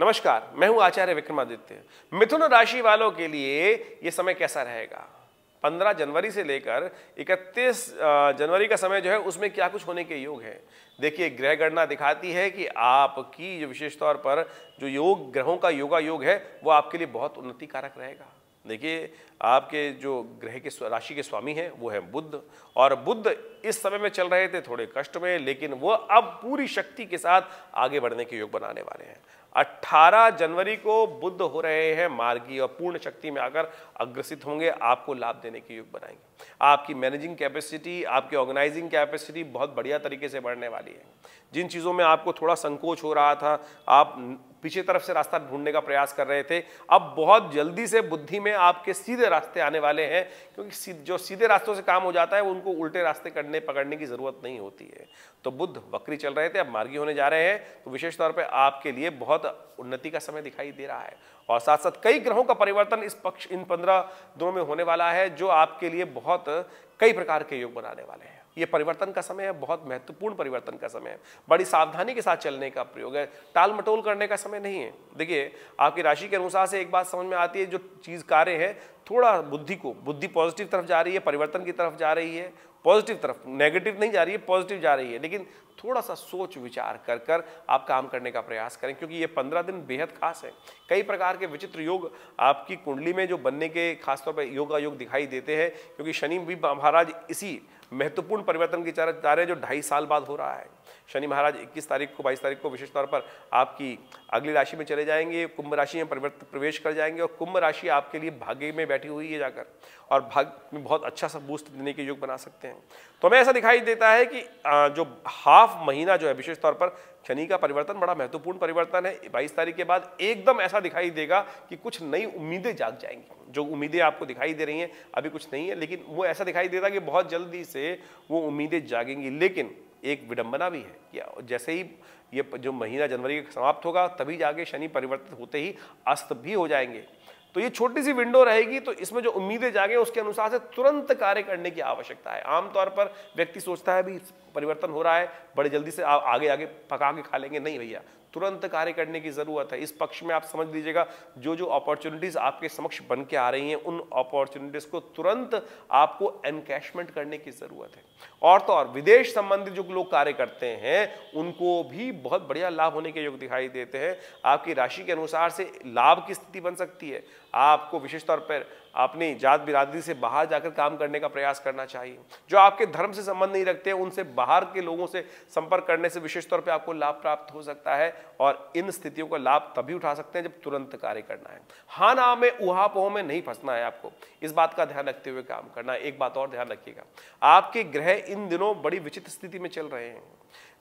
नमस्कार मैं हूं आचार्य विक्रमादित्य मिथुन राशि वालों के लिए ये समय कैसा रहेगा 15 जनवरी से लेकर 31 जनवरी का समय जो है उसमें क्या कुछ होने के योग है देखिए ग्रह गणना दिखाती है कि आपकी जो विशेष तौर पर जो योग ग्रहों का योगा योग है वो आपके लिए बहुत उन्नति कारक रहेगा देखिए आपके जो ग्रह के राशि के स्वामी हैं वो हैं बुद्ध और बुद्ध इस समय में चल रहे थे थोड़े कष्ट में लेकिन वो अब पूरी शक्ति के साथ आगे बढ़ने के योग बनाने वाले हैं 18 जनवरी को बुद्ध हो रहे हैं मार्गी और पूर्ण शक्ति में आकर अग्रसित होंगे आपको लाभ देने के योग बनाएंगे आपकी मैनेजिंग कैपेसिटी आपकी ऑर्गेनाइजिंग कैपेसिटी बहुत बढ़िया तरीके से बढ़ने वाली है जिन चीज़ों में आपको थोड़ा संकोच हो रहा था आप पीछे तरफ से रास्ता ढूंढने का प्रयास कर रहे थे अब बहुत जल्दी से बुद्धि में आपके सीधे रास्ते आने वाले हैं क्योंकि जो सीधे रास्तों से काम हो जाता है उनको उल्टे रास्ते करने पकड़ने की ज़रूरत नहीं होती है तो बुद्ध बकरी चल रहे थे अब मार्गी होने जा रहे हैं तो विशेष तौर पर आपके लिए बहुत उन्नति का समय दिखाई दे रहा है और साथ साथ कई ग्रहों का परिवर्तन इस पक्ष इन पंद्रह दिनों में होने वाला है जो आपके लिए बहुत कई प्रकार के योग बनाने वाले हैं ये परिवर्तन का समय है बहुत महत्वपूर्ण परिवर्तन का समय है बड़ी सावधानी के साथ चलने का प्रयोग है टाल मटोल करने का समय नहीं है देखिए आपकी राशि के अनुसार से एक बात समझ में आती है जो चीज़ कार्य है थोड़ा बुद्धि को बुद्धि पॉजिटिव तरफ जा रही है परिवर्तन की तरफ जा रही है पॉजिटिव तरफ नेगेटिव नहीं जा रही है पॉजिटिव जा रही है लेकिन थोड़ा सा सोच विचार कर कर आप काम करने का प्रयास करें क्योंकि ये पंद्रह दिन बेहद खास है कई प्रकार के विचित्र योग आपकी कुंडली में जो बनने के खासतौर पर योगा योग दिखाई देते हैं क्योंकि शनि भी महाराज इसी महत्वपूर्ण परिवर्तन की चार जा रहे हैं जो ढाई साल बाद हो रहा है शनि महाराज 21 तारीख को 22 तारीख को विशेष तौर पर आपकी अगली राशि में चले जाएंगे कुंभ राशि में परिवर्तन प्रवेश कर जाएंगे और कुंभ राशि आपके लिए भाग्य में बैठी हुई है जाकर और भाग्य में बहुत अच्छा सा बूस्ट देने के योग बना सकते हैं तो हमें ऐसा दिखाई देता है कि जो हाफ महीना जो है विशेष तौर पर शनि का परिवर्तन बड़ा महत्वपूर्ण परिवर्तन है बाईस तारीख के बाद एकदम ऐसा दिखाई देगा कि कुछ नई उम्मीदें जाग जाएंगी जो उम्मीदें आपको दिखाई दे रही हैं अभी कुछ नहीं है लेकिन वो ऐसा दिखाई देता कि बहुत जल्दी से वो उम्मीदें जागेंगी लेकिन एक विडंबना भी है कि जैसे ही ये जो महीना जनवरी का समाप्त होगा तभी जाके शनि परिवर्तित होते ही अस्त भी हो जाएंगे तो ये छोटी सी विंडो रहेगी तो इसमें जो उम्मीदें जागे उसके अनुसार से तुरंत कार्य करने की आवश्यकता है आमतौर पर व्यक्ति सोचता है भी परिवर्तन हो रहा है बड़ी जल्दी से आ, आगे आगे पका के खा लेंगे नहीं भैया तुरंत कार्य करने की ज़रूरत है इस पक्ष में आप समझ लीजिएगा जो जो अपॉर्चुनिटीज़ आपके समक्ष बन के आ रही हैं उन अपॉर्चुनिटीज़ को तुरंत आपको एनकैशमेंट करने की ज़रूरत है और तो और विदेश संबंधित जो लोग कार्य करते हैं उनको भी बहुत बढ़िया लाभ होने के योग दिखाई देते हैं आपकी राशि के अनुसार से लाभ की स्थिति बन सकती है आपको विशेष तौर पर अपनी जात बिरादरी से बाहर जाकर काम करने का प्रयास करना चाहिए जो आपके धर्म से संबंध नहीं रखते उनसे बाहर के लोगों से संपर्क करने से विशेष तौर पर आपको लाभ प्राप्त हो सकता है और इन स्थितियों का लाभ तभी उठा सकते हैं जब तुरंत कार्य करना है हा ना में उहापोह में नहीं फंसना है आपको इस बात का ध्यान रखते हुए काम करना है एक बात और ध्यान रखिएगा आपके ग्रह इन दिनों बड़ी विचित्र स्थिति में चल रहे हैं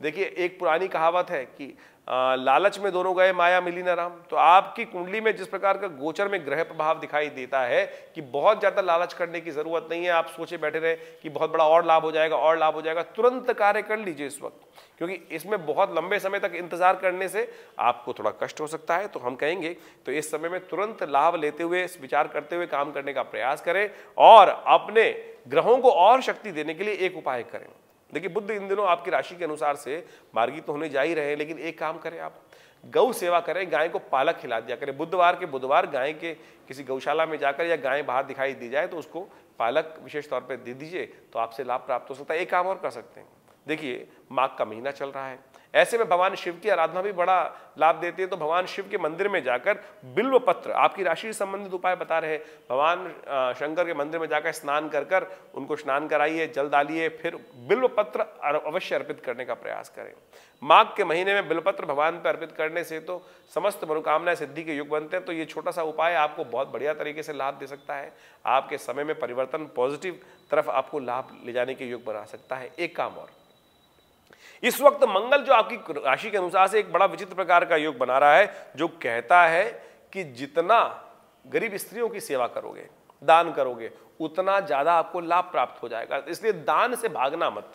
देखिए एक पुरानी कहावत है कि आ, लालच में दोनों गए माया मिली न राम तो आपकी कुंडली में जिस प्रकार का गोचर में ग्रह प्रभाव दिखाई देता है कि बहुत ज़्यादा लालच करने की ज़रूरत नहीं है आप सोचे बैठे रहे कि बहुत बड़ा और लाभ हो जाएगा और लाभ हो जाएगा तुरंत कार्य कर लीजिए इस वक्त क्योंकि इसमें बहुत लंबे समय तक इंतजार करने से आपको थोड़ा कष्ट हो सकता है तो हम कहेंगे तो इस समय में तुरंत लाभ लेते हुए विचार करते हुए काम करने का प्रयास करें और अपने ग्रहों को और शक्ति देने के लिए एक उपाय करें देखिए बुद्ध इन दिनों आपकी राशि के अनुसार से मार्गी तो होने जा ही रहे हैं लेकिन एक काम करें आप गौ सेवा करें गाय को पालक खिला दिया करें बुधवार के बुधवार गाय के किसी गौशाला में जाकर या गाय बाहर दिखाई दी जाए तो उसको पालक विशेष तौर पर दे दीजिए तो आपसे लाभ प्राप्त हो सकता है एक काम और कर सकते हैं देखिए माघ का महीना चल रहा है ऐसे में भगवान शिव की आराधना भी बड़ा लाभ देती है तो भगवान शिव के मंदिर में जाकर बिल्व पत्र आपकी राशि से संबंधित उपाय बता रहे भगवान शंकर के मंदिर में जाकर स्नान कर कर उनको स्नान कराइए जल डालिए फिर बिल्व पत्र अवश्य अर्पित करने का प्रयास करें माघ के महीने में बिलपत्र भगवान पर अर्पित करने से तो समस्त मनोकामनाएं सिद्धि के युग बनते हैं तो ये छोटा सा उपाय आपको बहुत बढ़िया तरीके से लाभ दे सकता है आपके समय में परिवर्तन पॉजिटिव तरफ आपको लाभ ले जाने के युग बना सकता है एक काम और इस वक्त मंगल जो आपकी राशि के अनुसार से एक बड़ा विचित्र प्रकार का योग बना रहा है जो कहता है कि जितना गरीब स्त्रियों की सेवा करोगे दान करोगे उतना ज्यादा आपको लाभ प्राप्त हो जाएगा इसलिए दान से भागना मत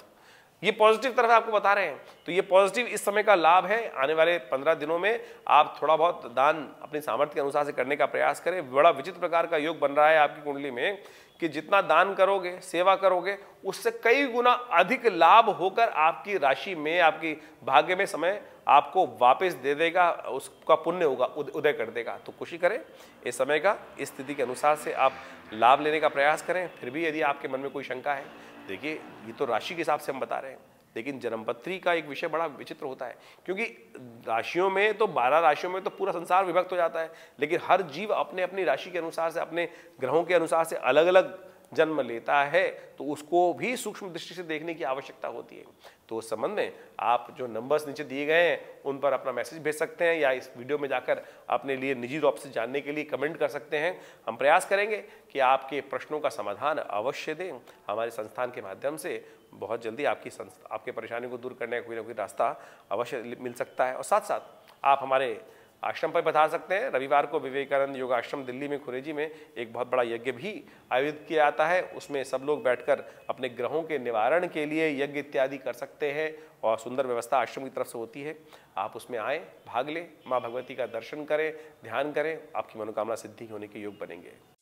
ये पॉजिटिव तरफ आपको बता रहे हैं तो ये पॉजिटिव इस समय का लाभ है आने वाले पंद्रह दिनों में आप थोड़ा बहुत दान अपनी सामर्थ्य के अनुसार से करने का प्रयास करें बड़ा विचित्र प्रकार का योग बन रहा है आपकी कुंडली में कि जितना दान करोगे सेवा करोगे उससे कई गुना अधिक लाभ होकर आपकी राशि में आपकी भाग्य में समय आपको वापस दे देगा उसका पुण्य होगा उदय कर देगा तो खुशी करें इस समय का इस स्थिति के अनुसार से आप लाभ लेने का प्रयास करें फिर भी यदि आपके मन में कोई शंका है देखिए ये तो राशि के हिसाब से हम बता रहे हैं लेकिन जन्मपत्री का एक विषय बड़ा विचित्र होता है क्योंकि राशियों में तो बारह राशियों में तो पूरा संसार विभक्त हो जाता है लेकिन हर जीव अपने अपनी राशि के अनुसार से अपने ग्रहों के अनुसार से अलग अलग जन्म लेता है तो उसको भी सूक्ष्म दृष्टि से देखने की आवश्यकता होती है तो उस संबंध में आप जो नंबर्स नीचे दिए गए हैं उन पर अपना मैसेज भेज सकते हैं या इस वीडियो में जाकर अपने लिए निजी रूप से जानने के लिए कमेंट कर सकते हैं हम प्रयास करेंगे कि आपके प्रश्नों का समाधान अवश्य दें हमारे संस्थान के माध्यम से बहुत जल्दी आपकी संस्था आपके परेशानी को दूर करने का कोई ना कोई रास्ता अवश्य मिल सकता है और साथ साथ आप हमारे आश्रम पर बता सकते हैं रविवार को विवेकानंद योग आश्रम दिल्ली में खुरेजी में एक बहुत बड़ा यज्ञ भी आयोजित किया जाता है उसमें सब लोग बैठकर अपने ग्रहों के निवारण के लिए यज्ञ इत्यादि कर सकते हैं और सुंदर व्यवस्था आश्रम की तरफ से होती है आप उसमें आए भाग लें माँ भगवती का दर्शन करें ध्यान करें आपकी मनोकामना सिद्धि होने के योग बनेंगे